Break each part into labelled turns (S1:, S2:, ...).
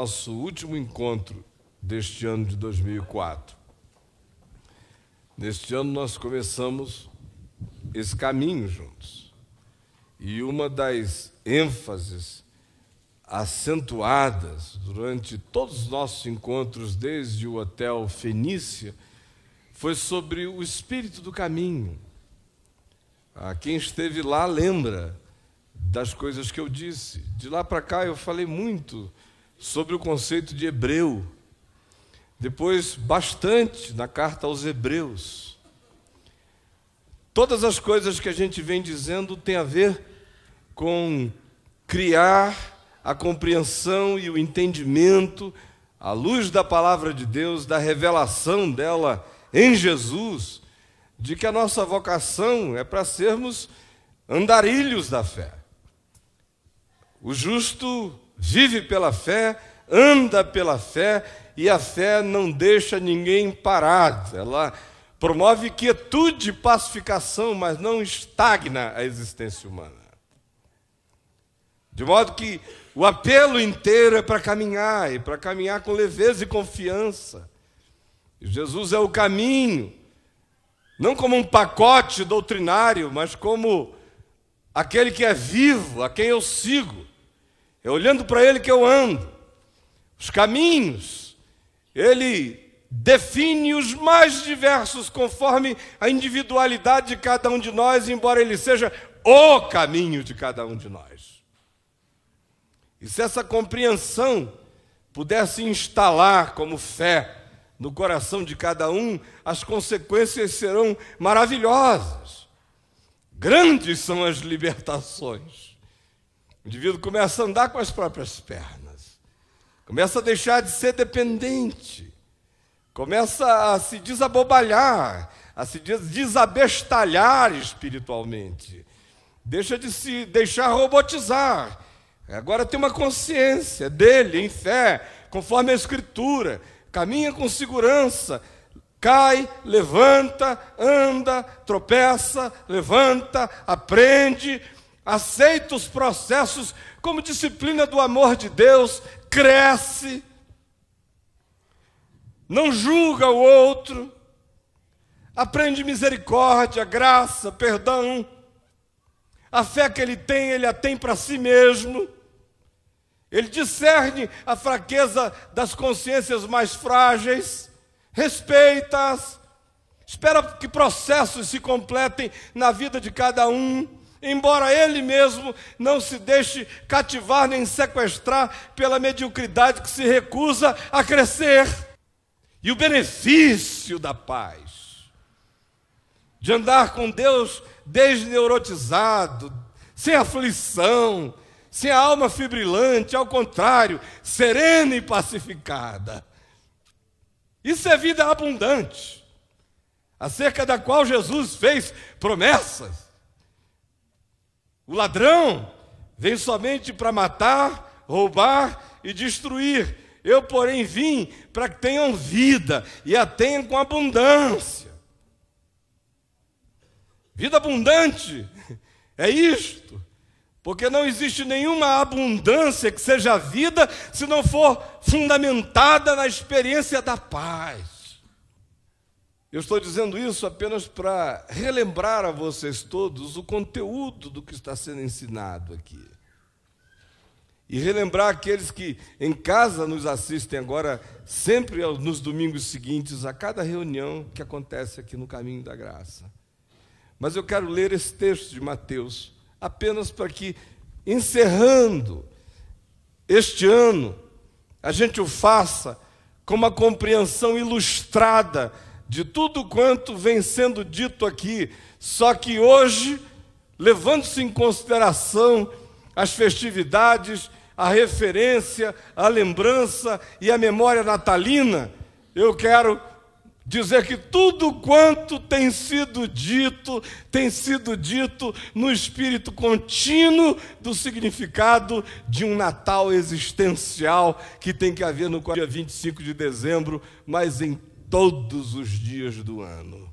S1: nosso último encontro deste ano de 2004. Neste ano nós começamos esse caminho juntos. E uma das ênfases acentuadas durante todos os nossos encontros desde o hotel Fenícia foi sobre o espírito do caminho. A ah, quem esteve lá lembra das coisas que eu disse. De lá para cá eu falei muito sobre o conceito de hebreu, depois bastante na carta aos Hebreus. Todas as coisas que a gente vem dizendo têm a ver com criar a compreensão e o entendimento à luz da palavra de Deus, da revelação dela em Jesus, de que a nossa vocação é para sermos andarilhos da fé. O justo vive pela fé, anda pela fé, e a fé não deixa ninguém parado. Ela promove quietude e pacificação, mas não estagna a existência humana. De modo que o apelo inteiro é para caminhar, e para caminhar com leveza e confiança. Jesus é o caminho, não como um pacote doutrinário, mas como aquele que é vivo, a quem eu sigo. É olhando para Ele que eu ando. Os caminhos, Ele define os mais diversos conforme a individualidade de cada um de nós, embora Ele seja o caminho de cada um de nós. E se essa compreensão pudesse instalar como fé no coração de cada um, as consequências serão maravilhosas. Grandes são as libertações. O indivíduo começa a andar com as próprias pernas, começa a deixar de ser dependente, começa a se desabobalhar, a se desabestalhar espiritualmente, deixa de se deixar robotizar. Agora tem uma consciência dele, em fé, conforme a Escritura, caminha com segurança, cai, levanta, anda, tropeça, levanta, aprende aceita os processos como disciplina do amor de Deus, cresce, não julga o outro, aprende misericórdia, graça, perdão. A fé que ele tem, ele a tem para si mesmo. Ele discerne a fraqueza das consciências mais frágeis, respeita-as, espera que processos se completem na vida de cada um embora ele mesmo não se deixe cativar nem sequestrar pela mediocridade que se recusa a crescer. E o benefício da paz, de andar com Deus desneurotizado, sem aflição, sem a alma fibrilante, ao contrário, serena e pacificada. Isso é vida abundante, acerca da qual Jesus fez promessas. O ladrão vem somente para matar, roubar e destruir. Eu, porém, vim para que tenham vida e a tenham com abundância. Vida abundante é isto. Porque não existe nenhuma abundância que seja vida se não for fundamentada na experiência da paz. Eu estou dizendo isso apenas para relembrar a vocês todos o conteúdo do que está sendo ensinado aqui. E relembrar aqueles que em casa nos assistem agora, sempre nos domingos seguintes, a cada reunião que acontece aqui no Caminho da Graça. Mas eu quero ler esse texto de Mateus, apenas para que, encerrando este ano, a gente o faça com uma compreensão ilustrada de tudo quanto vem sendo dito aqui, só que hoje, levando-se em consideração as festividades, a referência, a lembrança e a memória natalina, eu quero dizer que tudo quanto tem sido dito, tem sido dito no espírito contínuo do significado de um Natal existencial que tem que haver no dia 25 de dezembro, mas em todos os dias do ano.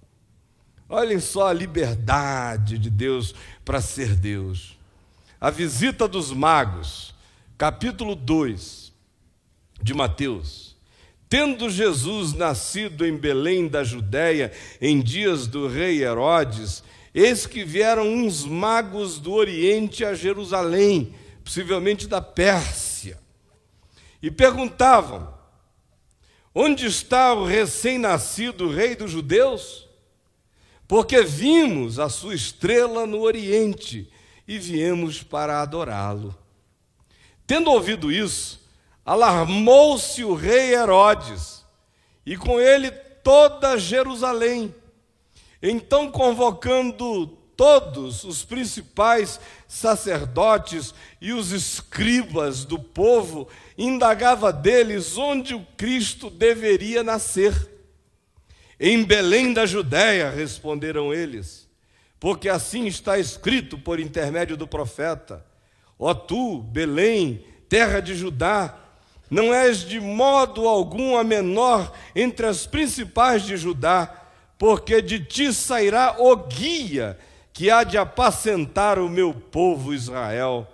S1: Olhem só a liberdade de Deus para ser Deus. A visita dos magos, capítulo 2 de Mateus. Tendo Jesus nascido em Belém da Judéia, em dias do rei Herodes, eis que vieram uns magos do Oriente a Jerusalém, possivelmente da Pérsia, e perguntavam: Onde está o recém-nascido rei dos judeus? Porque vimos a sua estrela no Oriente e viemos para adorá-lo. Tendo ouvido isso, alarmou-se o rei Herodes, e com ele toda Jerusalém. Então, convocando todos os principais sacerdotes e os escribas do povo, indagava deles onde o Cristo deveria nascer. Em Belém da Judéia, responderam eles, porque assim está escrito por intermédio do profeta: Ó tu, Belém, terra de Judá, não és de modo algum a menor entre as principais de Judá, porque de ti sairá o guia que há de apacentar o meu povo Israel.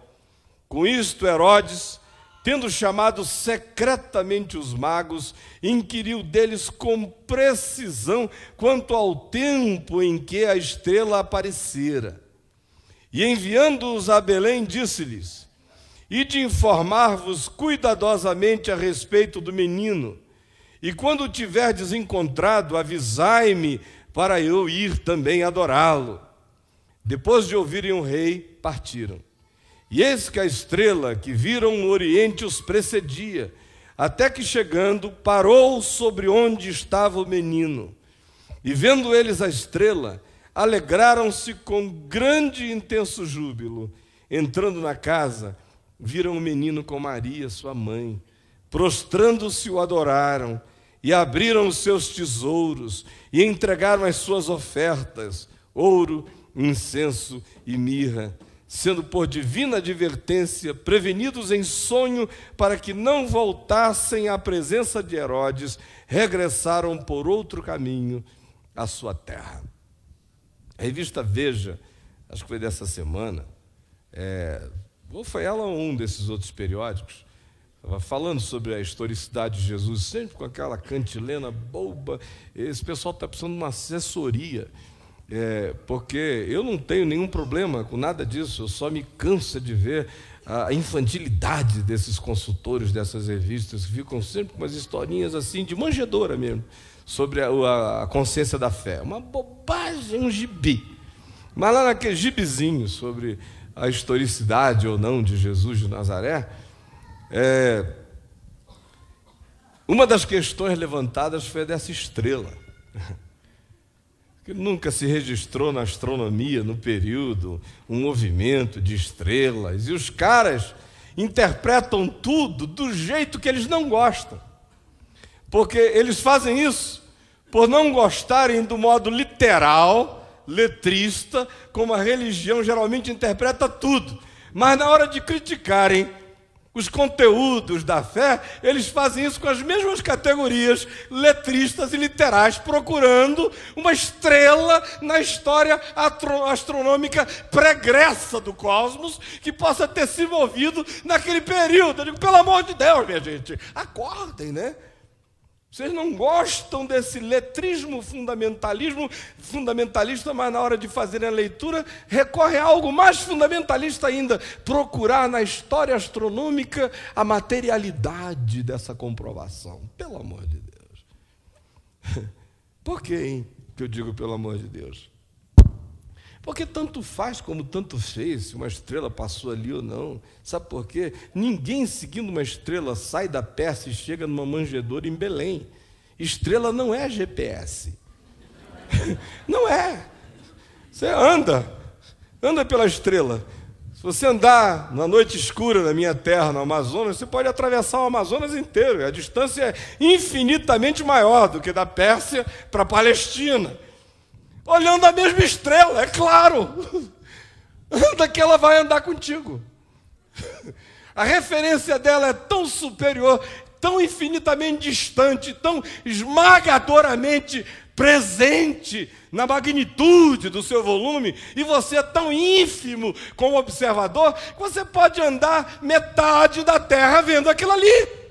S1: Com isto, Herodes tendo chamado secretamente os magos, inquiriu deles com precisão quanto ao tempo em que a estrela aparecera. E enviando-os a Belém, disse-lhes: E de informar-vos cuidadosamente a respeito do menino, e quando o tiverdes encontrado, avisai-me para eu ir também adorá-lo. Depois de ouvirem o rei, partiram. E eis que a estrela que viram no oriente os precedia, até que chegando, parou sobre onde estava o menino. E vendo eles a estrela, alegraram-se com grande e intenso júbilo. Entrando na casa, viram o menino com Maria, sua mãe. Prostrando-se, o adoraram e abriram os seus tesouros e entregaram as suas ofertas: ouro, incenso e mirra sendo por divina advertência prevenidos em sonho para que não voltassem à presença de Herodes, regressaram por outro caminho à sua terra. A revista Veja, acho que foi dessa semana, é, ou foi ela ou um desses outros periódicos, estava falando sobre a historicidade de Jesus, sempre com aquela cantilena boba. Esse pessoal está precisando de uma assessoria. É, porque eu não tenho nenhum problema com nada disso, eu só me cansa de ver a infantilidade desses consultores dessas revistas, que ficam sempre com umas historinhas assim, de manjedora mesmo, sobre a, a consciência da fé. Uma bobagem, um gibi. Mas lá naquele gibizinho sobre a historicidade ou não de Jesus de Nazaré, é, uma das questões levantadas foi dessa estrela. que nunca se registrou na astronomia, no período, um movimento de estrelas, e os caras interpretam tudo do jeito que eles não gostam. Porque eles fazem isso por não gostarem do modo literal, letrista, como a religião geralmente interpreta tudo. Mas na hora de criticarem os conteúdos da fé, eles fazem isso com as mesmas categorias letristas e literais, procurando uma estrela na história astronômica pregressa do cosmos que possa ter se movido naquele período. Eu digo, pelo amor de Deus, minha gente, acordem, né? Vocês não gostam desse letrismo fundamentalismo, fundamentalista, mas na hora de fazerem a leitura, recorre a algo mais fundamentalista ainda: procurar na história astronômica a materialidade dessa comprovação. Pelo amor de Deus. Por que, hein, que eu digo pelo amor de Deus? Porque tanto faz como tanto fez, se uma estrela passou ali ou não. Sabe por quê? Ninguém seguindo uma estrela sai da Pérsia e chega numa manjedoura em Belém. Estrela não é GPS. Não é. Você anda, anda pela estrela. Se você andar na noite escura na minha terra, no Amazonas, você pode atravessar o Amazonas inteiro. A distância é infinitamente maior do que da Pérsia para a Palestina olhando a mesma estrela, é claro. Anda é que ela vai andar contigo. A referência dela é tão superior, tão infinitamente distante, tão esmagadoramente presente na magnitude do seu volume, e você é tão ínfimo como observador, que você pode andar metade da terra vendo aquilo ali.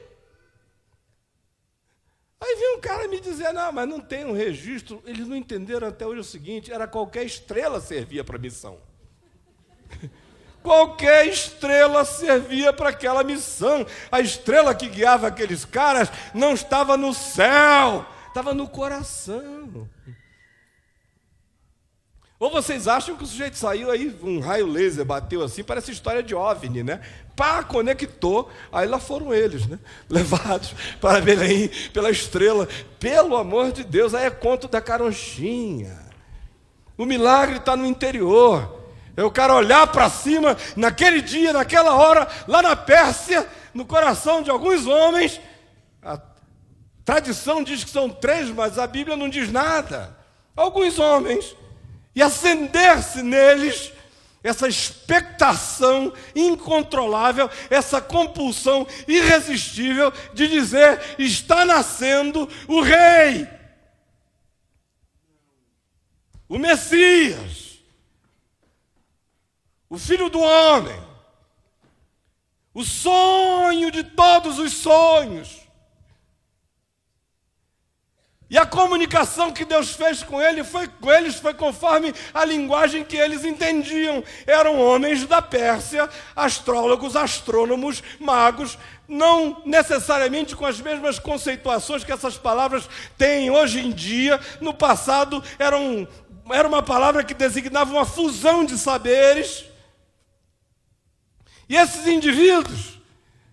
S1: Aí vem um cara me dizer, não, mas não tem um registro. Eles não entenderam até hoje o seguinte, era qualquer estrela servia para a missão. Qualquer estrela servia para aquela missão. A estrela que guiava aqueles caras não estava no céu, estava no coração. Ou vocês acham que o sujeito saiu aí, um raio laser bateu assim, parece história de OVNI, né? Pá, conectou, aí lá foram eles, né? Levados para Belém pela estrela. Pelo amor de Deus, aí é conto da caronchinha. O milagre está no interior. É o cara olhar para cima, naquele dia, naquela hora, lá na Pérsia, no coração de alguns homens. A tradição diz que são três, mas a Bíblia não diz nada. Alguns homens e acender-se neles essa expectação incontrolável, essa compulsão irresistível de dizer: está nascendo o Rei, o Messias, o Filho do Homem, o sonho de todos os sonhos. E a comunicação que Deus fez com, ele foi, com eles foi conforme a linguagem que eles entendiam. Eram homens da Pérsia, astrólogos, astrônomos, magos, não necessariamente com as mesmas conceituações que essas palavras têm hoje em dia. No passado, eram, era uma palavra que designava uma fusão de saberes. E esses indivíduos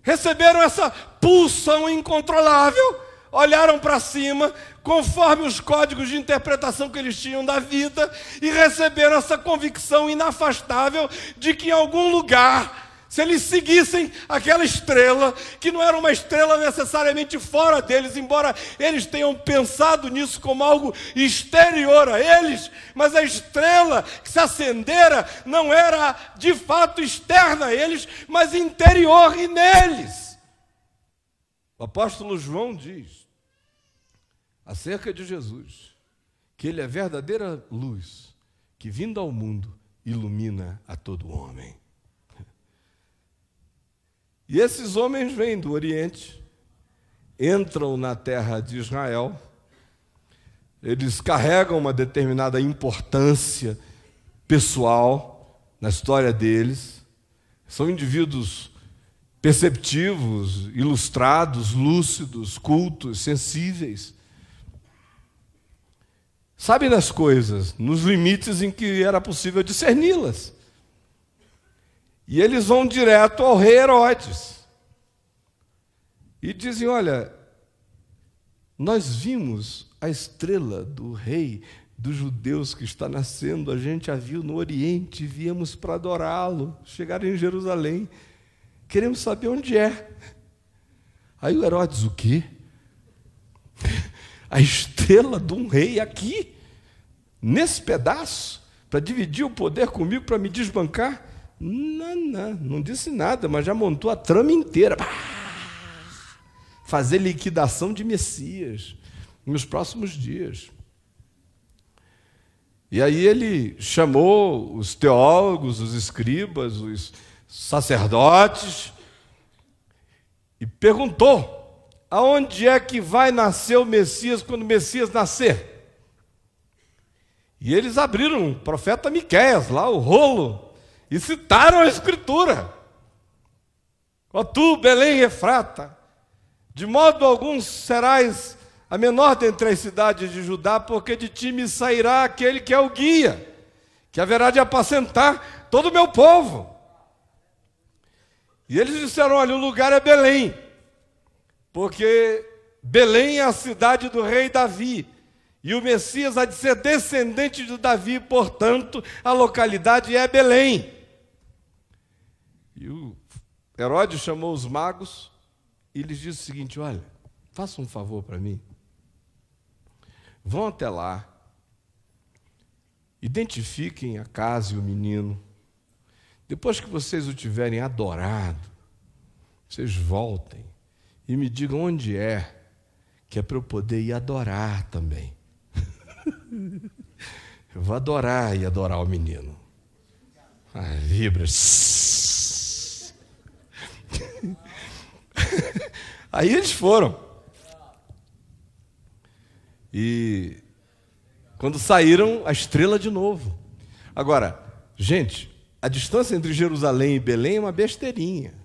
S1: receberam essa pulsão incontrolável olharam para cima, conforme os códigos de interpretação que eles tinham da vida, e receberam essa convicção inafastável de que em algum lugar se eles seguissem aquela estrela, que não era uma estrela necessariamente fora deles, embora eles tenham pensado nisso como algo exterior a eles, mas a estrela que se acendera não era de fato externa a eles, mas interior e neles. O apóstolo João diz acerca de Jesus, que ele é verdadeira luz, que vindo ao mundo ilumina a todo homem. E esses homens vêm do Oriente, entram na terra de Israel, eles carregam uma determinada importância pessoal na história deles, são indivíduos perceptivos, ilustrados, lúcidos, cultos, sensíveis sabe das coisas, nos limites em que era possível discerni-las. E eles vão direto ao rei Herodes e dizem: Olha, nós vimos a estrela do rei dos judeus que está nascendo, a gente a viu no Oriente, viemos para adorá-lo, chegaram em Jerusalém, queremos saber onde é. Aí o Herodes, o quê? a estrela de um rei aqui, nesse pedaço, para dividir o poder comigo, para me desbancar? Não, não, não disse nada, mas já montou a trama inteira. Fazer liquidação de Messias nos próximos dias. E aí ele chamou os teólogos, os escribas, os sacerdotes e perguntou aonde é que vai nascer o Messias quando o Messias nascer? E eles abriram o profeta Miqueias lá, o rolo, e citaram a escritura. Ó tu, Belém Efrata, de modo algum serás a menor dentre as cidades de Judá, porque de ti me sairá aquele que é o guia, que haverá de apacentar todo o meu povo. E eles disseram: olha, o lugar é Belém. Porque Belém é a cidade do rei Davi. E o Messias há de ser descendente de Davi, portanto, a localidade é Belém. E o Herodes chamou os magos e lhes disse o seguinte: Olha, faça um favor para mim. Vão até lá, identifiquem a casa e o menino. Depois que vocês o tiverem adorado, vocês voltem e me diga onde é, que é para eu poder ir adorar também. eu vou adorar e adorar o menino. Ah, vibra. Aí eles foram. E quando saíram, a estrela de novo. Agora, gente, a distância entre Jerusalém e Belém é uma besteirinha.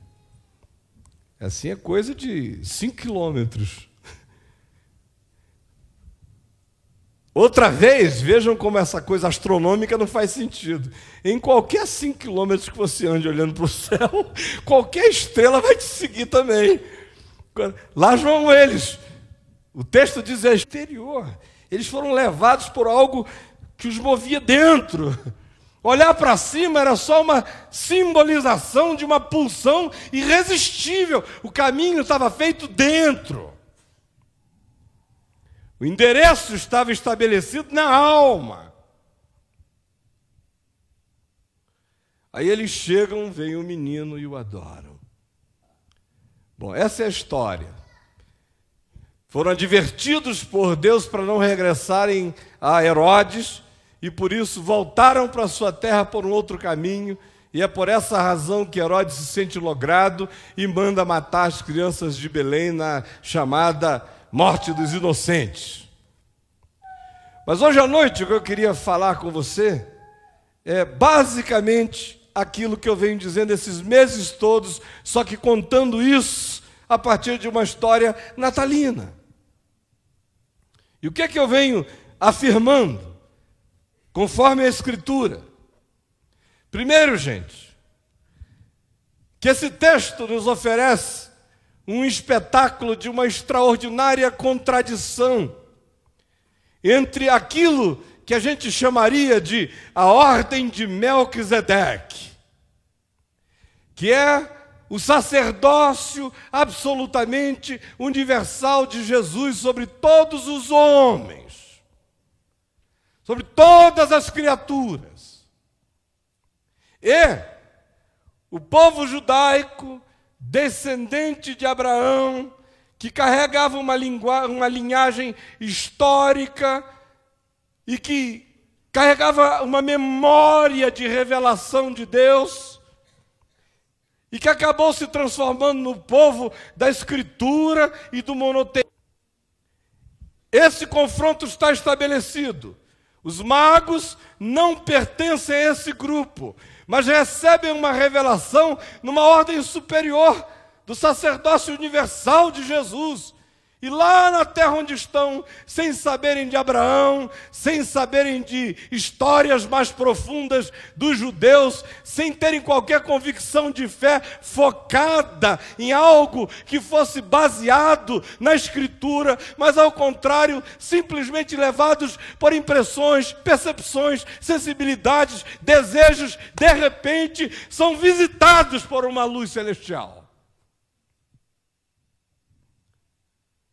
S1: Assim é coisa de 5 quilômetros. Outra vez, vejam como essa coisa astronômica não faz sentido. Em qualquer 5 quilômetros que você ande olhando para o céu, qualquer estrela vai te seguir também. Lá vão eles. O texto diz é exterior. Eles foram levados por algo que os movia dentro. Olhar para cima era só uma simbolização de uma pulsão irresistível. O caminho estava feito dentro. O endereço estava estabelecido na alma. Aí eles chegam, vem o menino e o adoram. Bom, essa é a história. Foram advertidos por Deus para não regressarem a Herodes e por isso voltaram para sua terra por um outro caminho. E é por essa razão que Herodes se sente logrado e manda matar as crianças de Belém na chamada Morte dos Inocentes. Mas hoje à noite o que eu queria falar com você é basicamente aquilo que eu venho dizendo esses meses todos, só que contando isso a partir de uma história natalina. E o que é que eu venho afirmando? conforme a Escritura. Primeiro, gente, que esse texto nos oferece um espetáculo de uma extraordinária contradição entre aquilo que a gente chamaria de a ordem de Melquisedeque, que é o sacerdócio absolutamente universal de Jesus sobre todos os homens sobre todas as criaturas. E o povo judaico, descendente de Abraão, que carregava uma, uma linhagem histórica e que carregava uma memória de revelação de Deus e que acabou se transformando no povo da escritura e do monoteísmo. Esse confronto está estabelecido. Os magos não pertencem a esse grupo, mas recebem uma revelação numa ordem superior do sacerdócio universal de Jesus. E lá na terra onde estão, sem saberem de Abraão, sem saberem de histórias mais profundas dos judeus, sem terem qualquer convicção de fé focada em algo que fosse baseado na Escritura, mas ao contrário, simplesmente levados por impressões, percepções, sensibilidades, desejos, de repente são visitados por uma luz celestial.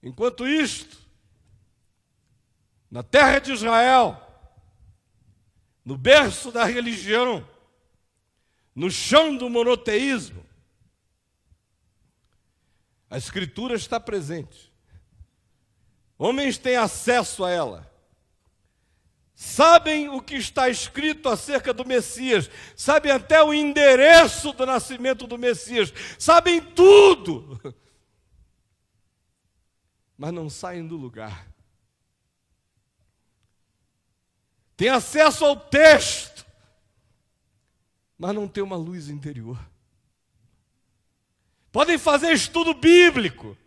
S1: Enquanto isto, na terra de Israel, no berço da religião, no chão do monoteísmo, a Escritura está presente. Homens têm acesso a ela. Sabem o que está escrito acerca do Messias, sabem até o endereço do nascimento do Messias, sabem tudo. mas não saem do lugar. Tem acesso ao texto, mas não tem uma luz interior. Podem fazer estudo bíblico,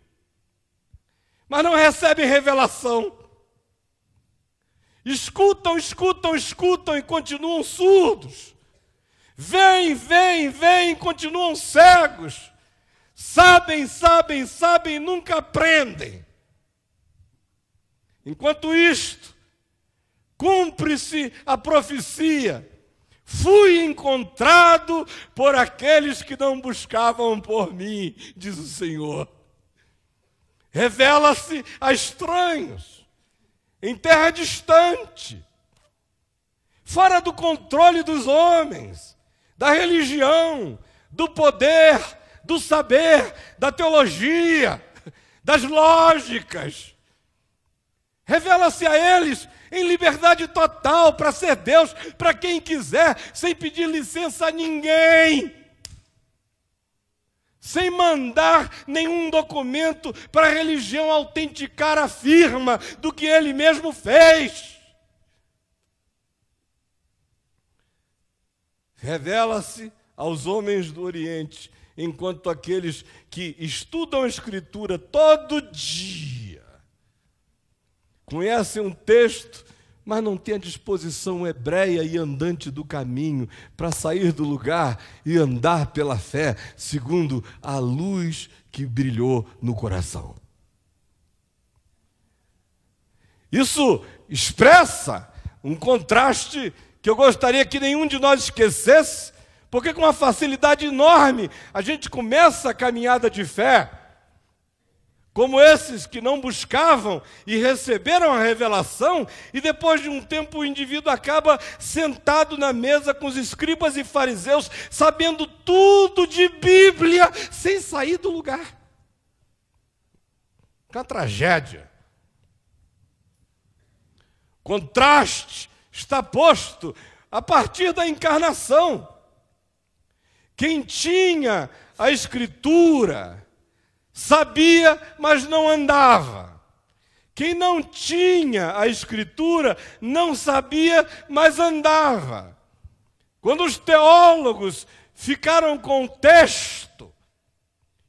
S1: mas não recebem revelação. Escutam, escutam, escutam e continuam surdos. Vêm, vêm, vêm, continuam cegos. Sabem, sabem, sabem, nunca aprendem. Enquanto isto, cumpre-se a profecia: fui encontrado por aqueles que não buscavam por mim, diz o Senhor. Revela-se a estranhos, em terra distante, fora do controle dos homens, da religião, do poder, do saber, da teologia, das lógicas Revela-se a eles em liberdade total para ser Deus, para quem quiser, sem pedir licença a ninguém. Sem mandar nenhum documento para a religião autenticar a firma do que ele mesmo fez. Revela-se aos homens do Oriente, enquanto aqueles que estudam a Escritura todo dia conhecem um texto, mas não têm a disposição hebreia e andante do caminho para sair do lugar e andar pela fé, segundo a luz que brilhou no coração. Isso expressa um contraste que eu gostaria que nenhum de nós esquecesse, porque com uma facilidade enorme a gente começa a caminhada de fé como esses que não buscavam e receberam a revelação, e depois de um tempo o indivíduo acaba sentado na mesa com os escribas e fariseus, sabendo tudo de Bíblia, sem sair do lugar. É uma tragédia. Contraste está posto a partir da encarnação. Quem tinha a Escritura, sabia, mas não andava. Quem não tinha a escritura não sabia, mas andava. Quando os teólogos ficaram com o texto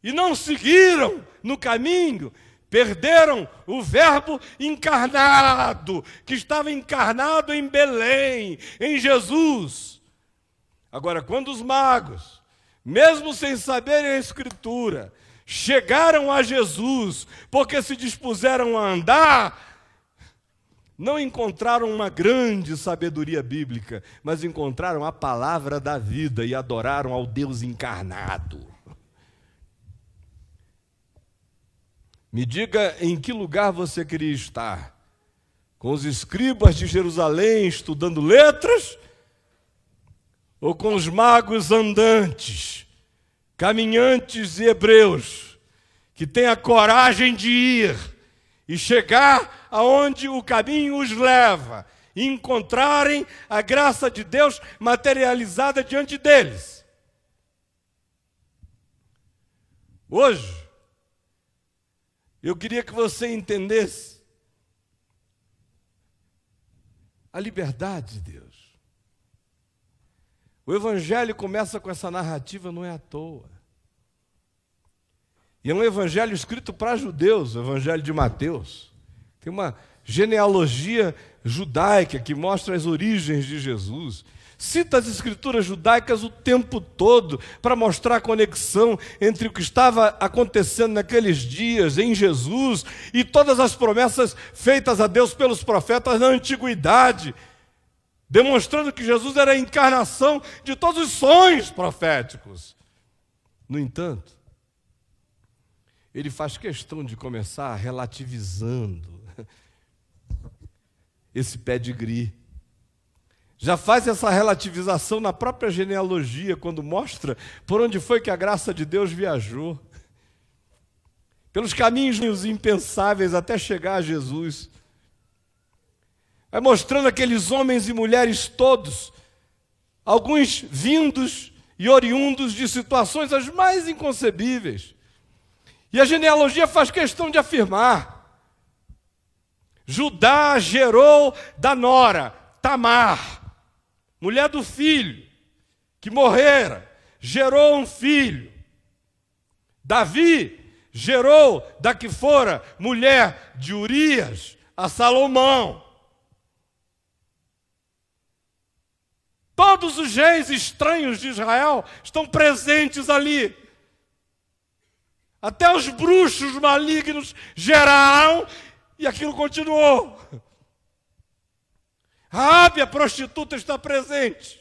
S1: e não seguiram no caminho, perderam o Verbo encarnado, que estava encarnado em Belém, em Jesus. Agora, quando os magos, mesmo sem saberem a escritura, chegaram a Jesus porque se dispuseram a andar, não encontraram uma grande sabedoria bíblica, mas encontraram a palavra da vida e adoraram ao Deus encarnado. Me diga em que lugar você queria estar? Com os escribas de Jerusalém estudando letras? Ou com os magos andantes? caminhantes hebreus que têm a coragem de ir e chegar aonde o caminho os leva, e encontrarem a graça de Deus materializada diante deles. Hoje, eu queria que você entendesse a liberdade de Deus. O Evangelho começa com essa narrativa, não é à toa. E é um evangelho escrito para judeus, o evangelho de Mateus. Tem uma genealogia judaica que mostra as origens de Jesus. Cita as escrituras judaicas o tempo todo para mostrar a conexão entre o que estava acontecendo naqueles dias em Jesus e todas as promessas feitas a Deus pelos profetas na antiguidade demonstrando que Jesus era a encarnação de todos os sonhos proféticos. No entanto, ele faz questão de começar relativizando esse pedigree. Já faz essa relativização na própria genealogia, quando mostra por onde foi que a graça de Deus viajou. Pelos caminhos impensáveis até chegar a Jesus vai mostrando aqueles homens e mulheres todos, alguns vindos e oriundos de situações as mais inconcebíveis. E a genealogia faz questão de afirmar: Judá gerou da Nora, Tamar, mulher do filho, que morrera, gerou um filho. Davi gerou da que fora mulher de Urias a Salomão. Todos os reis estranhos de Israel estão presentes ali. Até os bruxos malignos geraram e aquilo continuou. A a prostituta, está presente.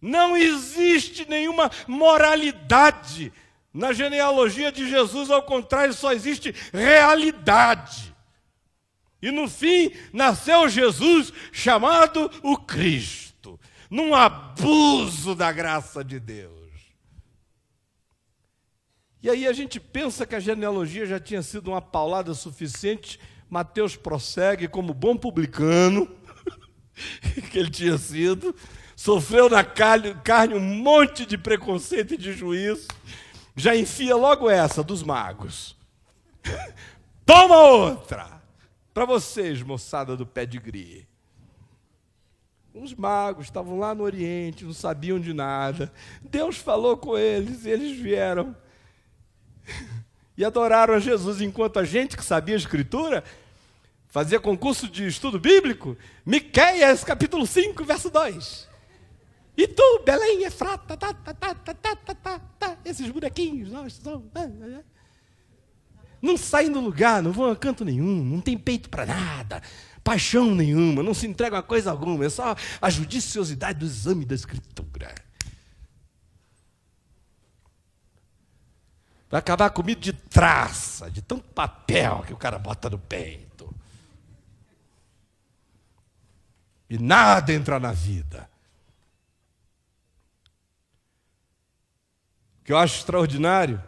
S1: Não existe nenhuma moralidade na genealogia de Jesus, ao contrário, só existe realidade. E no fim nasceu Jesus chamado o Cristo, num abuso da graça de Deus. E aí a gente pensa que a genealogia já tinha sido uma paulada suficiente. Mateus prossegue como bom publicano, que ele tinha sido, sofreu na carne um monte de preconceito e de juízo. Já enfia logo essa dos magos. Toma outra! Para vocês, moçada do pé de gri. Uns magos estavam lá no Oriente, não sabiam de nada. Deus falou com eles e eles vieram. E adoraram a Jesus, enquanto a gente que sabia a Escritura fazia concurso de estudo bíblico. Miqueias, capítulo 5, verso 2. E tu, Belém, Efrata, tá, tá, tá, tá, tá, tá, tá, tá. esses bonequinhos, nós somos. Não saem do lugar, não vão a canto nenhum, não tem peito para nada, paixão nenhuma, não se entregam a coisa alguma, é só a judiciosidade do exame da Escritura. Vai acabar comido de traça, de tanto papel que o cara bota no peito. E nada entra na vida. O que eu acho extraordinário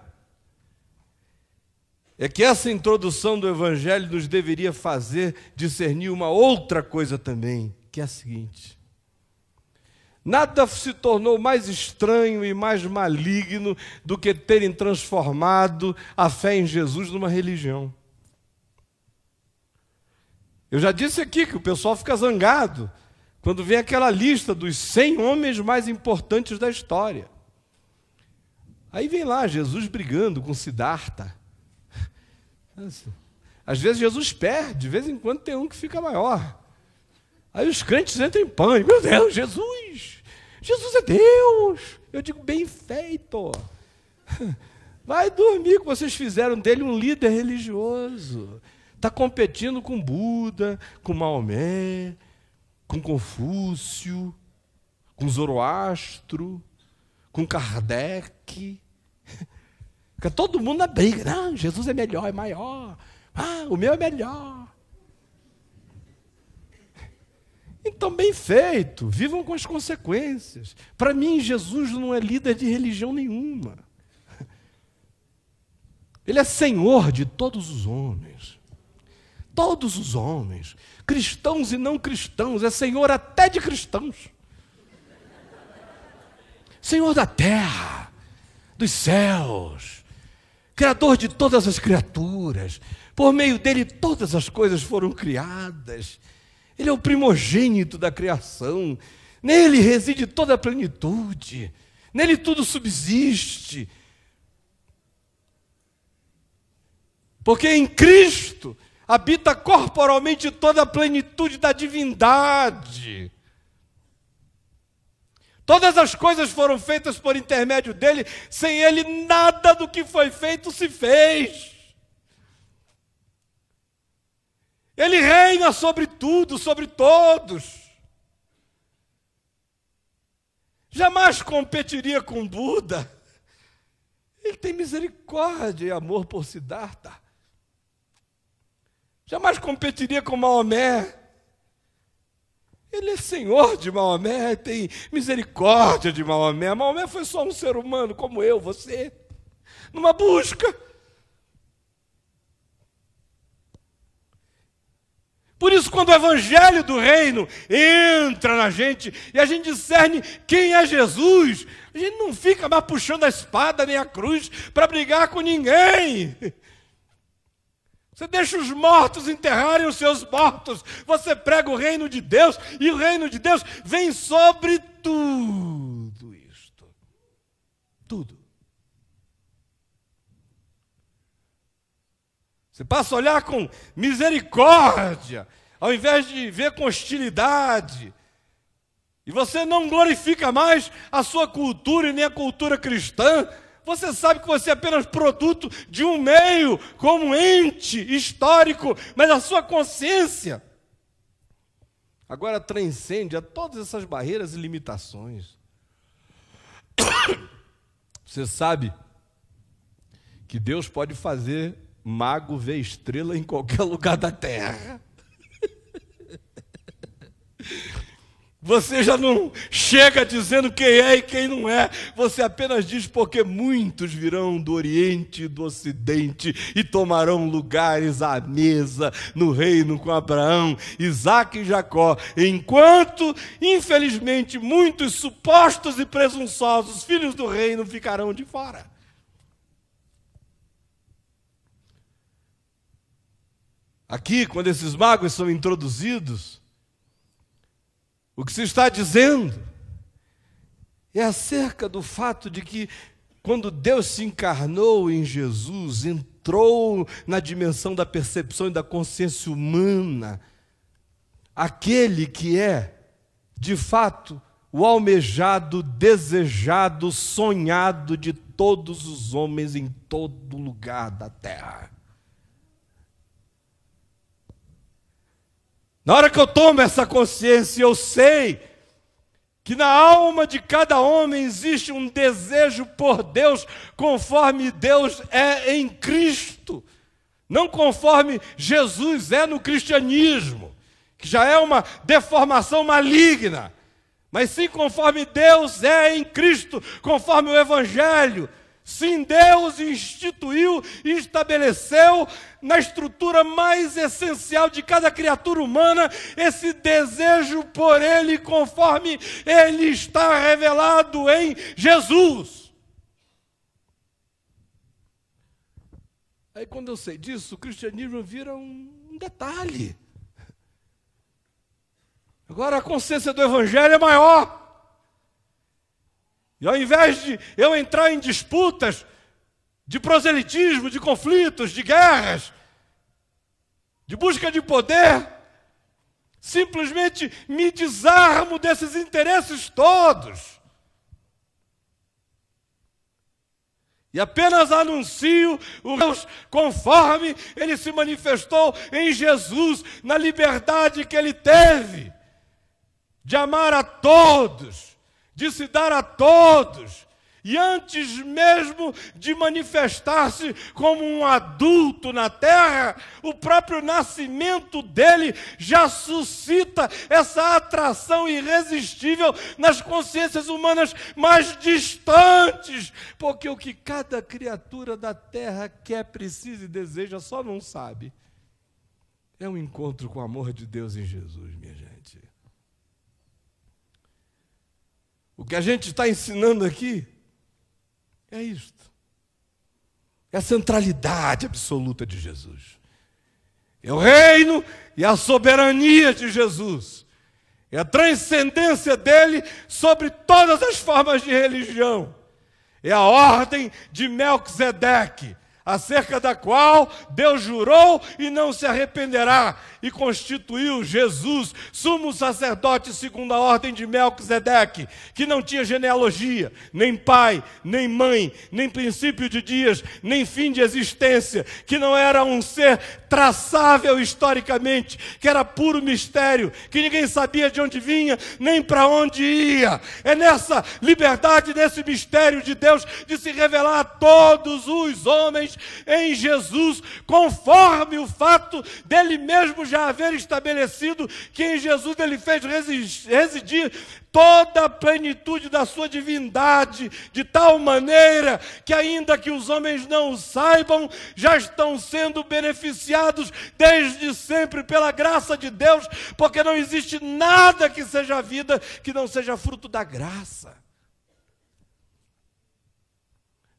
S1: é que essa introdução do Evangelho nos deveria fazer discernir uma outra coisa também, que é a seguinte: nada se tornou mais estranho e mais maligno do que terem transformado a fé em Jesus numa religião. Eu já disse aqui que o pessoal fica zangado quando vem aquela lista dos 100 homens mais importantes da história. Aí vem lá Jesus brigando com Sidarta às vezes Jesus perde, de vez em quando tem um que fica maior. Aí os crentes entram em pânico. Meu Deus, Jesus! Jesus é Deus! Eu digo, bem feito! Vai dormir que vocês fizeram dele um líder religioso. Está competindo com Buda, com Maomé, com Confúcio, com Zoroastro, com Kardec. Porque todo mundo na briga. Não, Jesus é melhor, é maior. Ah, o meu é melhor. Então, bem feito, vivam com as consequências. Para mim, Jesus não é líder de religião nenhuma. Ele é senhor de todos os homens. Todos os homens, cristãos e não cristãos, é senhor até de cristãos. Senhor da terra, dos céus, Criador de todas as criaturas, por meio dele todas as coisas foram criadas. Ele é o primogênito da criação, nele reside toda a plenitude, nele tudo subsiste. Porque em Cristo habita corporalmente toda a plenitude da divindade. Todas as coisas foram feitas por intermédio dele, sem ele nada do que foi feito se fez. Ele reina sobre tudo, sobre todos. Jamais competiria com Buda. Ele tem misericórdia e amor por Siddhartha. Jamais competiria com Maomé. Ele é senhor de Maomé, tem misericórdia de Maomé. Maomé foi só um ser humano como eu, você, numa busca. Por isso, quando o evangelho do reino entra na gente e a gente discerne quem é Jesus, a gente não fica mais puxando a espada nem a cruz para brigar com ninguém. Você deixa os mortos enterrarem os seus mortos. Você prega o reino de Deus e o reino de Deus vem sobre tudo isto. Tudo. Você passa a olhar com misericórdia, ao invés de ver com hostilidade. E você não glorifica mais a sua cultura e nem a cultura cristã você sabe que você é apenas produto de um meio, como ente histórico, mas a sua consciência agora transcende a todas essas barreiras e limitações. Você sabe que Deus pode fazer mago ver estrela em qualquer lugar da terra. Você já não chega dizendo quem é e quem não é, você apenas diz porque muitos virão do Oriente e do Ocidente e tomarão lugares à mesa no reino com Abraão, Isaac e Jacó, enquanto, infelizmente, muitos supostos e presunçosos filhos do reino ficarão de fora. Aqui, quando esses magos são introduzidos, o que se está dizendo é acerca do fato de que, quando Deus se encarnou em Jesus, entrou na dimensão da percepção e da consciência humana, aquele que é, de fato, o almejado, desejado, sonhado de todos os homens em todo lugar da terra. Na hora que eu tomo essa consciência, eu sei que na alma de cada homem existe um desejo por Deus, conforme Deus é em Cristo, não conforme Jesus é no cristianismo, que já é uma deformação maligna, mas sim conforme Deus é em Cristo, conforme o Evangelho, Sim, Deus instituiu e estabeleceu na estrutura mais essencial de cada criatura humana esse desejo por Ele, conforme Ele está revelado em Jesus. Aí, quando eu sei disso, o cristianismo vira um detalhe. Agora, a consciência do Evangelho é maior. E ao invés de eu entrar em disputas de proselitismo, de conflitos, de guerras, de busca de poder, simplesmente me desarmo desses interesses todos. E apenas anuncio o Deus conforme ele se manifestou em Jesus, na liberdade que ele teve de amar a todos de se dar a todos. E antes mesmo de manifestar-se como um adulto na terra, o próprio nascimento dele já suscita essa atração irresistível nas consciências humanas mais distantes, porque o que cada criatura da terra quer, precisa e deseja, só não sabe. É um encontro com o amor de Deus em Jesus, minha gente. O que a gente está ensinando aqui é isto. É a centralidade absoluta de Jesus. É o reino e a soberania de Jesus. É a transcendência dele sobre todas as formas de religião. É a ordem de Melquisedeque, acerca da qual Deus jurou e não se arrependerá e constituiu Jesus sumo sacerdote segundo a ordem de Melquisedeque, que não tinha genealogia, nem pai, nem mãe, nem princípio de dias, nem fim de existência, que não era um ser traçável historicamente, que era puro mistério, que ninguém sabia de onde vinha, nem para onde ia. É nessa liberdade, nesse mistério de Deus de se revelar a todos os homens em Jesus, conforme o fato dele mesmo já haver estabelecido que em Jesus ele fez residir toda a plenitude da sua divindade, de tal maneira que, ainda que os homens não o saibam, já estão sendo beneficiados desde sempre pela graça de Deus, porque não existe nada que seja vida que não seja fruto da graça.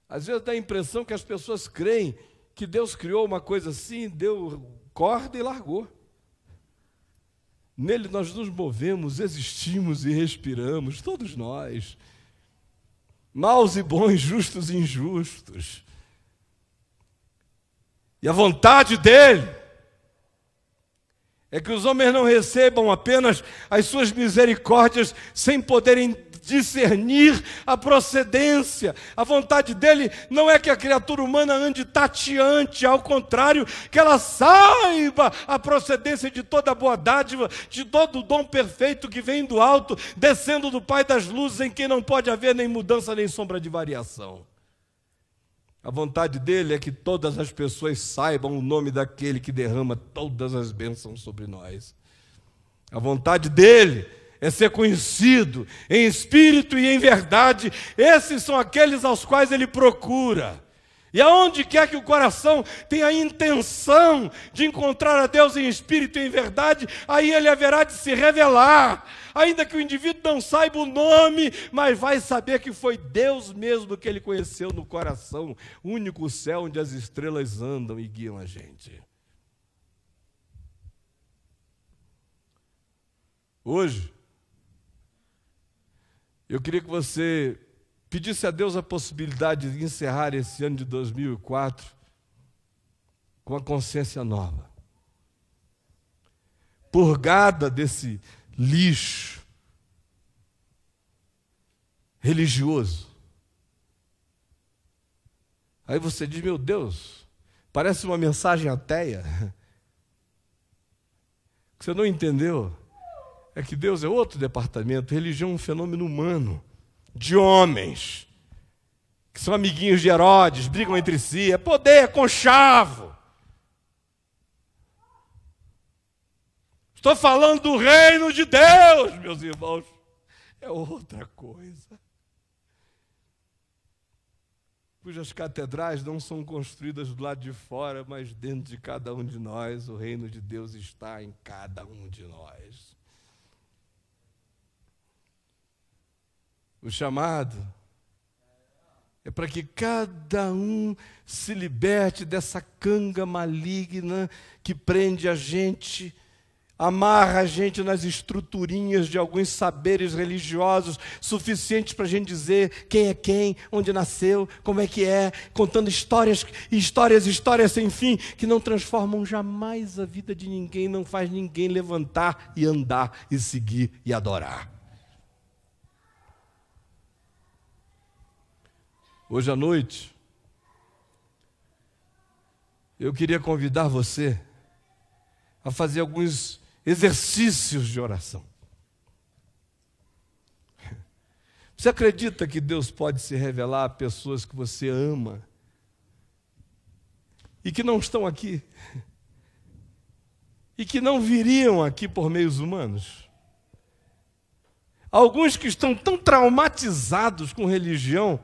S1: Às vezes dá a impressão que as pessoas creem que Deus criou uma coisa assim, deu corda e largou. Nele nós nos movemos, existimos e respiramos, todos nós. Maus e bons, justos e injustos. E a vontade dele é que os homens não recebam apenas as suas misericórdias sem poderem discernir a procedência. A vontade dele não é que a criatura humana ande tateante, ao contrário, que ela saiba a procedência de toda boa dádiva, de todo o dom perfeito que vem do alto, descendo do Pai das luzes, em quem não pode haver nem mudança nem sombra de variação. A vontade dele é que todas as pessoas saibam o nome daquele que derrama todas as bênçãos sobre nós. A vontade dele é ser conhecido em espírito e em verdade. Esses são aqueles aos quais ele procura. E aonde quer que o coração tenha a intenção de encontrar a Deus em espírito e em verdade, aí ele haverá de se revelar. Ainda que o indivíduo não saiba o nome, mas vai saber que foi Deus mesmo que ele conheceu no coração, o único céu onde as estrelas andam e guiam a gente. Hoje, eu queria que você pedisse a Deus a possibilidade de encerrar esse ano de 2004 com a consciência nova, purgada desse lixo religioso. Aí você diz: Meu Deus, parece uma mensagem ateia você não entendeu. É que Deus é outro departamento. Religião é um fenômeno humano, de homens, que são amiguinhos de Herodes, brigam entre si. É poder, é conchavo. Estou falando do reino de Deus, meus irmãos. É outra coisa. Cujas catedrais não são construídas do lado de fora, mas dentro de cada um de nós, o reino de Deus está em cada um de nós. O chamado é para que cada um se liberte dessa canga maligna que prende a gente, amarra a gente nas estruturinhas de alguns saberes religiosos suficientes para a gente dizer quem é quem, onde nasceu, como é que é, contando histórias, histórias, histórias sem fim que não transformam jamais a vida de ninguém, não faz ninguém levantar e andar e seguir e adorar. hoje à noite, eu queria convidar você a fazer alguns exercícios de oração. Você acredita que Deus pode se revelar a pessoas que você ama e que não estão aqui e que não viriam aqui por meios humanos? Alguns que estão tão traumatizados com religião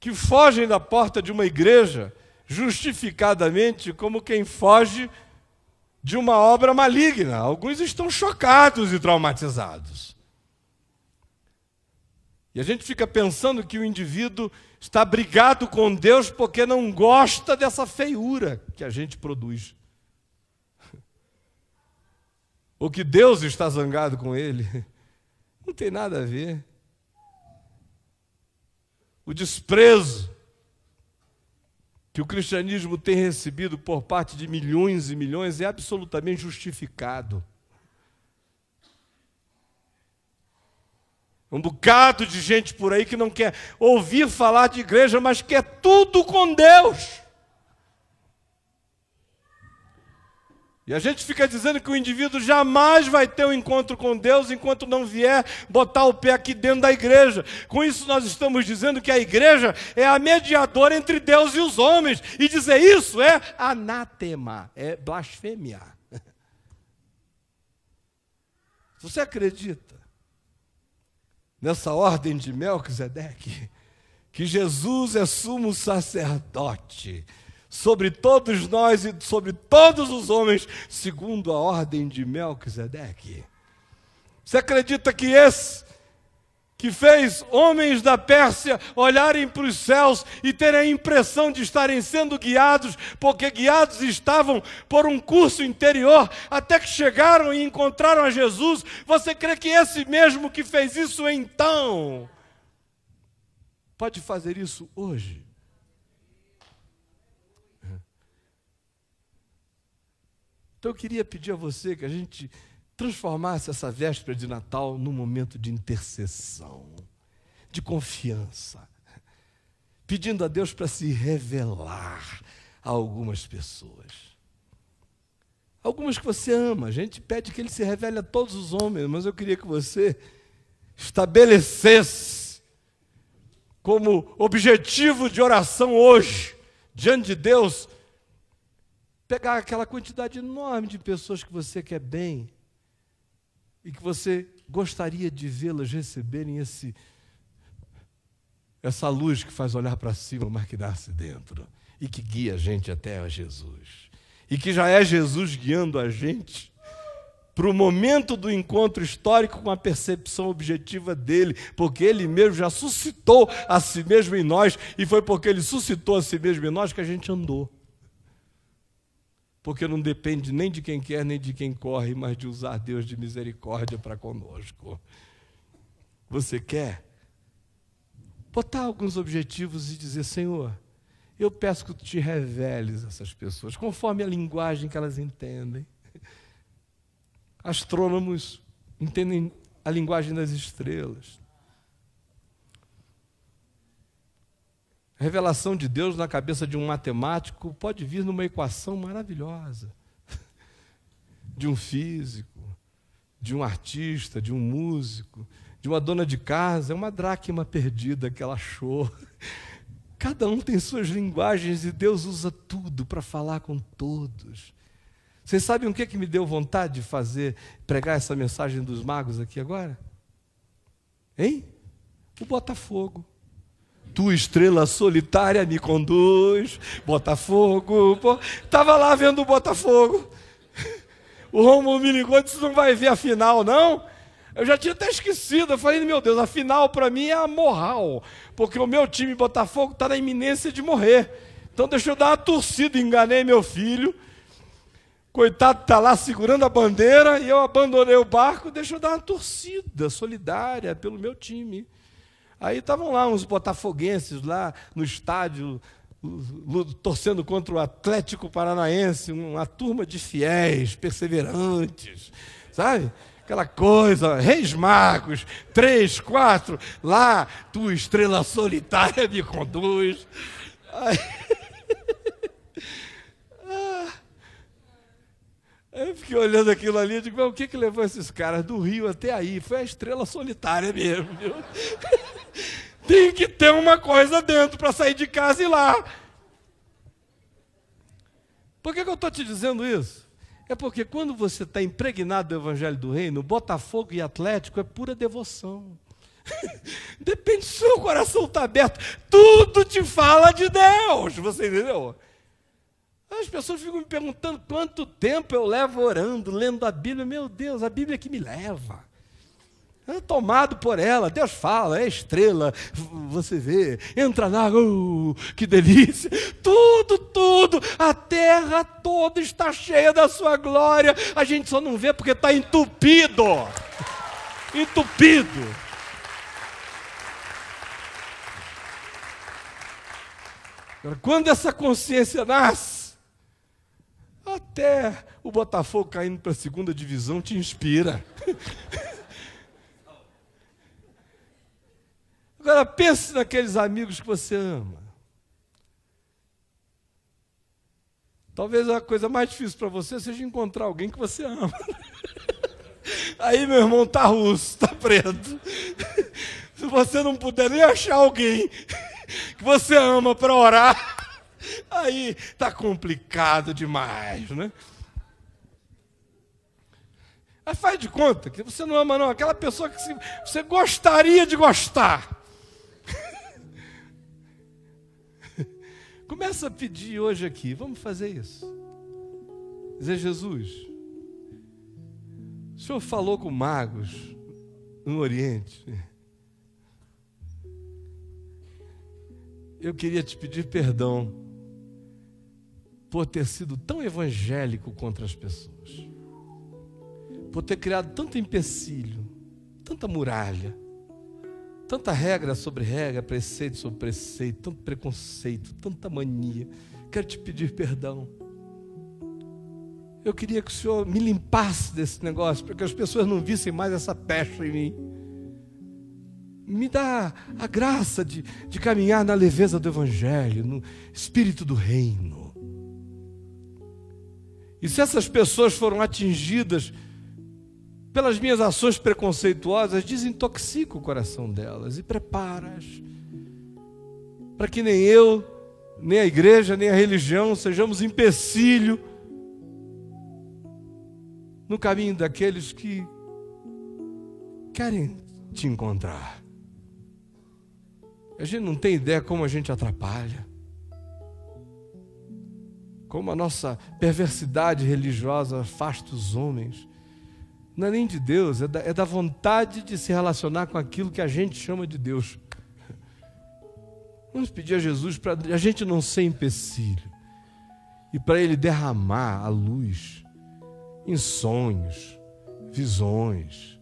S1: que fogem da porta de uma igreja justificadamente como quem foge de uma obra maligna. Alguns estão chocados e traumatizados. E a gente fica pensando que o indivíduo está brigado com Deus porque não gosta dessa feiura que a gente produz. Ou que Deus está zangado com ele. Não tem nada a ver o desprezo que o cristianismo tem recebido por parte de milhões e milhões é absolutamente justificado. Um bocado de gente por aí que não quer ouvir falar de igreja, mas quer tudo com Deus. E a gente fica dizendo que o indivíduo jamais vai ter um encontro com Deus enquanto não vier botar o pé aqui dentro da igreja. Com isso, nós estamos dizendo que a igreja é a mediadora entre Deus e os homens. E dizer isso é anátema, é blasfêmia. Você acredita nessa ordem de Melquisedeque? Que Jesus é sumo sacerdote sobre todos nós e sobre todos os homens, segundo a ordem de Melquisedeque. Você acredita que esse que fez homens da Pérsia olharem para os céus e terem a impressão de estarem sendo guiados, porque guiados estavam por um curso interior, até que chegaram e encontraram a Jesus. Você crê que esse mesmo que fez isso então pode fazer isso hoje? Então eu queria pedir a você que a gente transformasse essa véspera de Natal num momento de intercessão, de confiança, pedindo a Deus para se revelar a algumas pessoas. Algumas que você ama, a gente pede que ele se revele a todos os homens, mas eu queria que você estabelecesse como objetivo de oração hoje, diante de Deus, pegar aquela quantidade enorme de pessoas que você quer bem e que você gostaria de vê-las receberem esse essa luz que faz olhar para cima, mas que nasce dentro e que guia a gente até a Jesus. E que já é Jesus guiando a gente para o momento do encontro histórico com a percepção objetiva dele, porque ele mesmo já suscitou a si mesmo em nós, e foi porque ele suscitou a si mesmo em nós que a gente andou porque não depende nem de quem quer, nem de quem corre, mas de usar Deus de misericórdia para conosco. Você quer? Botar alguns objetivos e dizer: Senhor, eu peço que tu te reveles essas pessoas, conforme a linguagem que elas entendem. Astrônomos entendem a linguagem das estrelas. A revelação de Deus na cabeça de um matemático pode vir numa equação maravilhosa. De um físico, de um artista, de um músico, de uma dona de casa, é uma dracma perdida que ela achou. Cada um tem suas linguagens e Deus usa tudo para falar com todos. Vocês sabem o que, que me deu vontade de fazer, pregar essa mensagem dos magos aqui agora? Hein? O Botafogo. Tu estrela solitária me conduz, Botafogo. Pô. Tava lá vendo o Botafogo. O Romulo me ligou disse: não vai ver a final, não? Eu já tinha até esquecido. Eu falei: meu Deus, a final para mim é a moral, porque o meu time Botafogo está na iminência de morrer. Então deixa eu dar uma torcida. Enganei meu filho. Coitado está lá segurando a bandeira e eu abandonei o barco. Deixa eu dar uma torcida solidária pelo meu time. Aí estavam lá uns botafoguenses lá no estádio, torcendo contra o Atlético Paranaense, uma turma de fiéis, perseverantes, sabe? Aquela coisa, Reis Marcos, três, quatro, lá, tu estrela solitária me conduz. Ah, aí... Eu fiquei olhando aquilo ali e digo, mas o que, que levou esses caras do Rio até aí? Foi a estrela solitária mesmo, viu? tem que ter uma coisa dentro para sair de casa e ir lá. Por que, que eu estou te dizendo isso? É porque quando você está impregnado do Evangelho do Reino, Botafogo e Atlético é pura devoção. Depende se o coração está aberto. Tudo te fala de Deus. Você entendeu? As pessoas ficam me perguntando quanto tempo eu levo orando, lendo a Bíblia. Meu Deus, a Bíblia é que me leva. É tomado por ela. Deus fala, é estrela, você vê, entra na água, uh, que delícia! Tudo, tudo, a terra toda está cheia da sua glória. A gente só não vê porque está entupido entupido. quando essa consciência nasce, até o Botafogo caindo para a segunda divisão te inspira. Agora pense naqueles amigos que você ama. Talvez a coisa mais difícil para você seja encontrar alguém que você ama. Aí, meu irmão, tá russo, tá preto. Se você não puder nem achar alguém que você ama para orar, aí tá complicado demais, né? Aí faz de conta que você não ama não aquela pessoa que você gostaria de gostar. Começa a pedir hoje aqui, vamos fazer isso. Dizer, Jesus, o Senhor falou com magos no Oriente. Eu queria te pedir perdão por ter sido tão evangélico contra as pessoas, por ter criado tanto empecilho, tanta muralha. Tanta regra sobre regra, preceito sobre preceito, tanto preconceito, tanta mania. Quero te pedir perdão. Eu queria que o Senhor me limpasse desse negócio, para que as pessoas não vissem mais essa peste em mim. Me dá a graça de, de caminhar na leveza do Evangelho, no espírito do reino. E se essas pessoas foram atingidas pelas minhas ações preconceituosas, desintoxica o coração delas e prepara-as para que nem eu, nem a igreja, nem a religião sejamos empecilho no caminho daqueles que querem te encontrar. A gente não tem ideia como a gente atrapalha, como a nossa perversidade religiosa afasta os homens não é nem de Deus, é da, é da vontade de se relacionar com aquilo que a gente chama de Deus. Vamos pedir a Jesus para a gente não ser empecilho e para Ele derramar a luz em sonhos, visões,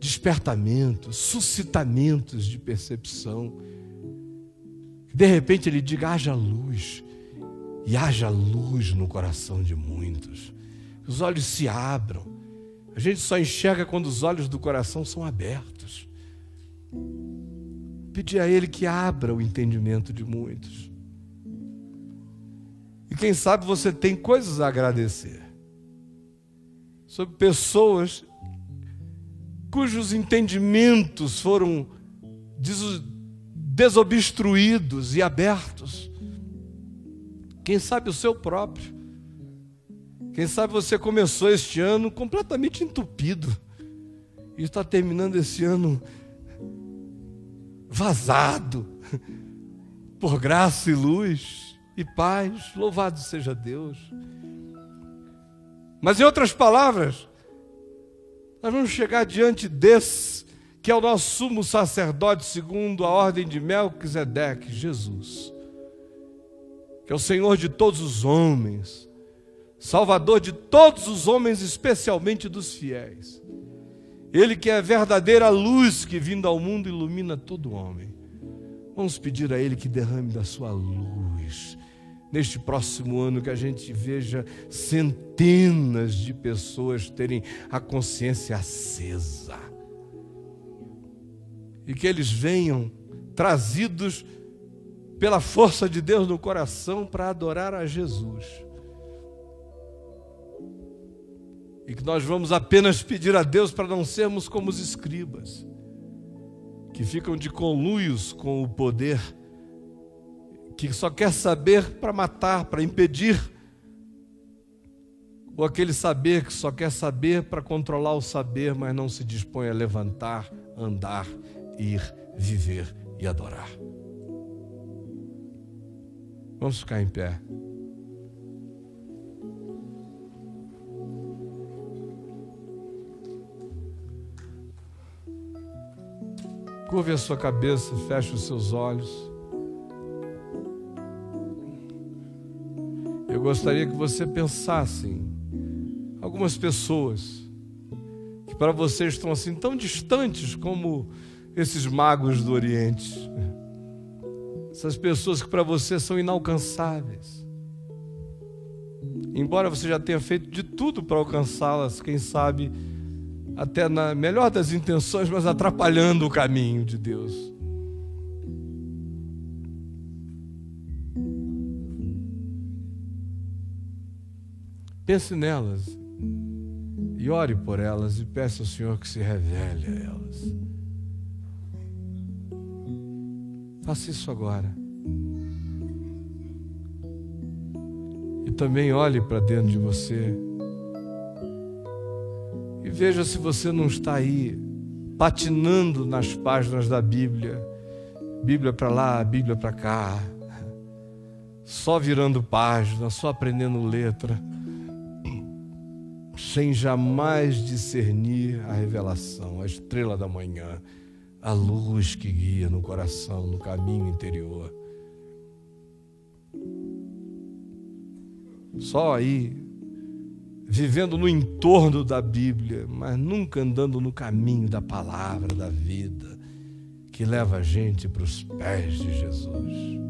S1: despertamentos, suscitamentos de percepção. De repente Ele diga: haja luz, e haja luz no coração de muitos, os olhos se abram a gente só enxerga quando os olhos do coração são abertos. Pedir a Ele que abra o entendimento de muitos. E quem sabe você tem coisas a agradecer sobre pessoas cujos entendimentos foram desobstruídos e abertos. Quem sabe o seu próprio. Quem sabe você começou este ano completamente entupido e está terminando esse ano vazado por graça e luz e paz. Louvado seja Deus. Mas em outras palavras, nós vamos chegar diante desse que é o nosso sumo sacerdote segundo a ordem de Melquisedeque, Jesus, que é o Senhor de todos os homens Salvador de todos os homens, especialmente dos fiéis. Ele que é a verdadeira luz que vindo ao mundo ilumina todo homem. Vamos pedir a Ele que derrame da sua luz. Neste próximo ano, que a gente veja centenas de pessoas terem a consciência acesa. E que eles venham trazidos pela força de Deus no coração para adorar a Jesus. e que nós vamos apenas pedir a Deus para não sermos como os escribas, que ficam de conluios com o poder, que só quer saber para matar, para impedir, ou aquele saber que só quer saber para controlar o saber, mas não se dispõe a levantar, andar, ir, viver e adorar. Vamos ficar em pé. Curve a sua cabeça, feche os seus olhos. Eu gostaria que você pensasse em algumas pessoas que para você estão assim tão distantes como esses magos do Oriente. Essas pessoas que para você são inalcançáveis. Embora você já tenha feito de tudo para alcançá-las, quem sabe até na melhor das intenções, mas atrapalhando o caminho de Deus. Pense nelas e ore por elas e peça ao Senhor que se revele a elas. Faça isso agora. E também olhe para dentro de você Veja se você não está aí patinando nas páginas da Bíblia, Bíblia para lá, Bíblia para cá, só virando página, só aprendendo letra, sem jamais discernir a revelação, a estrela da manhã, a luz que guia no coração, no caminho interior. Só aí vivendo no entorno da Bíblia, mas nunca andando no caminho da palavra, da vida, que leva a gente para os pés de Jesus.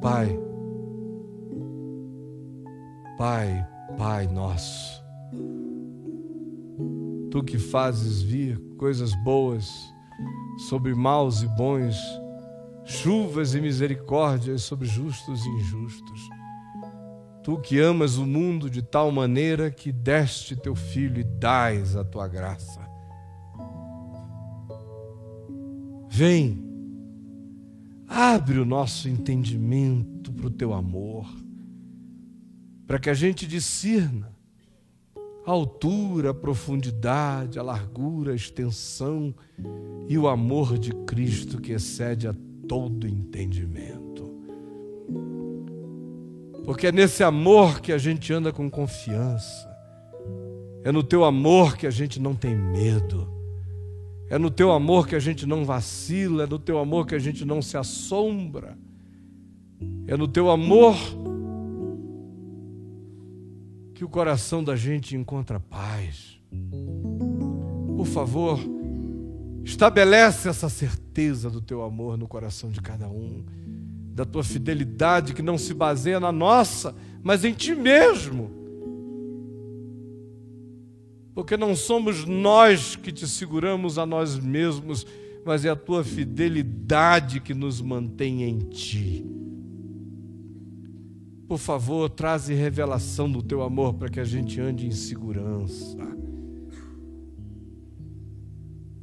S1: Pai, Pai, Pai nosso, tu que fazes vir coisas boas sobre maus e bons, chuvas e misericórdias sobre justos e injustos. Tu que amas o mundo de tal maneira que deste teu filho e dás a tua graça. Vem, abre o nosso entendimento para o teu amor, para que a gente discirna a altura, a profundidade, a largura, a extensão e o amor de Cristo que excede a todo entendimento. Porque é nesse amor que a gente anda com confiança. É no teu amor que a gente não tem medo. É no teu amor que a gente não vacila, é no teu amor que a gente não se assombra. É no teu amor que o coração da gente encontra paz. Por favor, Estabelece essa certeza do teu amor no coração de cada um, da tua fidelidade que não se baseia na nossa, mas em ti mesmo. Porque não somos nós que te seguramos a nós mesmos, mas é a tua fidelidade que nos mantém em ti. Por favor, traze revelação do teu amor para que a gente ande em segurança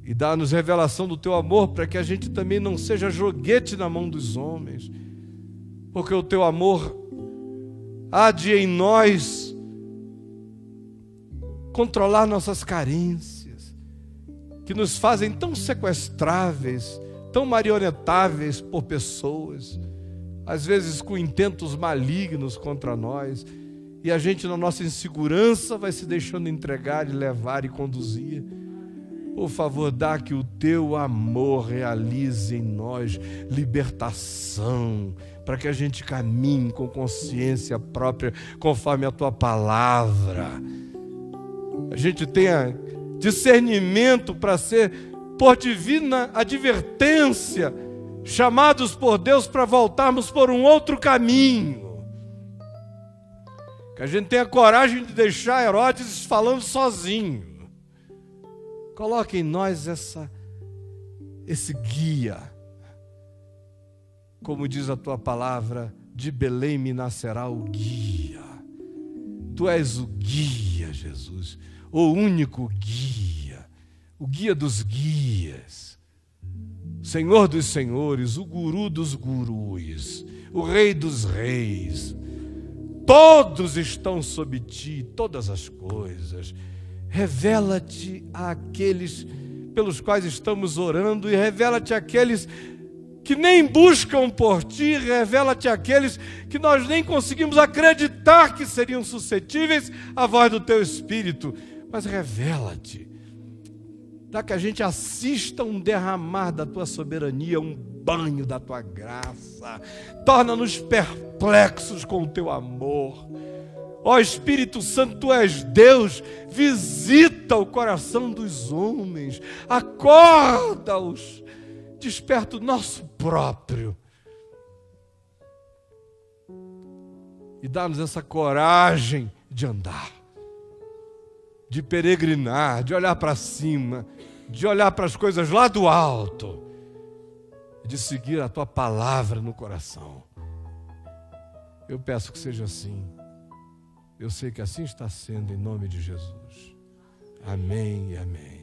S1: e dá-nos revelação do teu amor para que a gente também não seja joguete na mão dos homens, porque o teu amor há de em nós controlar nossas carências, que nos fazem tão sequestráveis, tão marionetáveis por pessoas, às vezes com intentos malignos contra nós, e a gente, na nossa insegurança, vai se deixando entregar e levar e conduzir por favor, dá que o teu amor realize em nós libertação, para que a gente caminhe com consciência própria, conforme a tua palavra. A gente tenha discernimento para ser, por divina advertência, chamados por Deus para voltarmos por um outro caminho. Que a gente tenha coragem de deixar Herodes falando sozinho. Coloque em nós essa, esse guia. Como diz a tua palavra, de Belém me nascerá o guia. Tu és o guia, Jesus, o único guia, o guia dos guias, Senhor dos senhores, o guru dos gurus, o rei dos reis. Todos estão sob ti, todas as coisas. Revela-te àqueles pelos quais estamos orando e revela-te àqueles que nem buscam por ti, revela-te àqueles que nós nem conseguimos acreditar que seriam suscetíveis à voz do teu espírito, mas revela-te. Dá que a gente assista um derramar da tua soberania, um banho da tua graça. Torna-nos perplexos com o teu amor Ó oh, Espírito Santo, tu és Deus, visita o coração dos homens, acorda-os, desperta o nosso próprio. E dá-nos essa coragem de andar, de peregrinar, de olhar para cima, de olhar para as coisas lá do alto, de seguir a tua palavra no coração. Eu peço que seja assim eu sei que assim está sendo em nome de Jesus. Amém e amém.